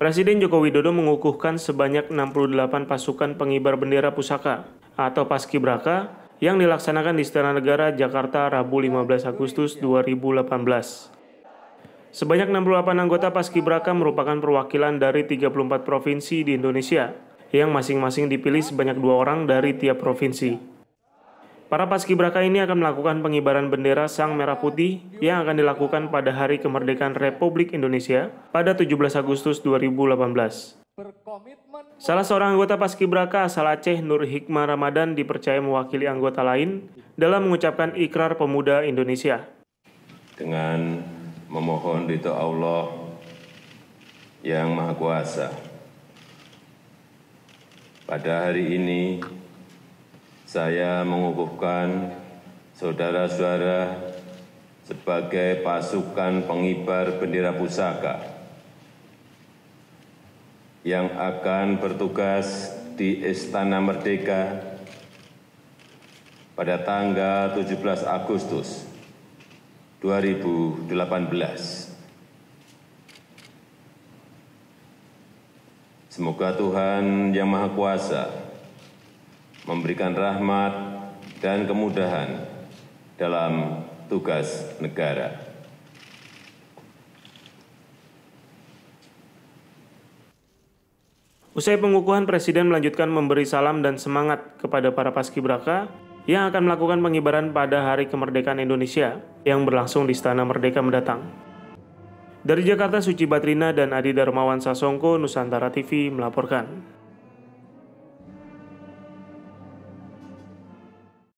Presiden Joko Widodo mengukuhkan sebanyak 68 pasukan pengibar bendera pusaka atau paskibraka yang dilaksanakan di Istana Negara Jakarta Rabu 15 Agustus 2018. Sebanyak 68 anggota paskibraka merupakan perwakilan dari 34 provinsi di Indonesia yang masing-masing dipilih sebanyak dua orang dari tiap provinsi. Para paskibraka ini akan melakukan pengibaran bendera Sang Merah Putih yang akan dilakukan pada Hari Kemerdekaan Republik Indonesia pada 17 Agustus 2018. Salah seorang anggota paskibraka asal Aceh Nur Hikmah Ramadan dipercaya mewakili anggota lain dalam mengucapkan ikrar pemuda Indonesia. Dengan memohon ridho Allah yang Maha Kuasa. Pada hari ini saya mengukuhkan saudara-saudara sebagai pasukan pengibar bendera pusaka yang akan bertugas di Istana Merdeka pada tanggal 17 Agustus 2018. Semoga Tuhan Yang Maha Kuasa memberikan rahmat dan kemudahan dalam tugas negara. Usai pengukuhan, Presiden melanjutkan memberi salam dan semangat kepada para paskibraka yang akan melakukan pengibaran pada Hari Kemerdekaan Indonesia yang berlangsung di Istana Merdeka mendatang. Dari Jakarta, Suci Batrina dan Adi Darmawan Sasongko, Nusantara TV melaporkan.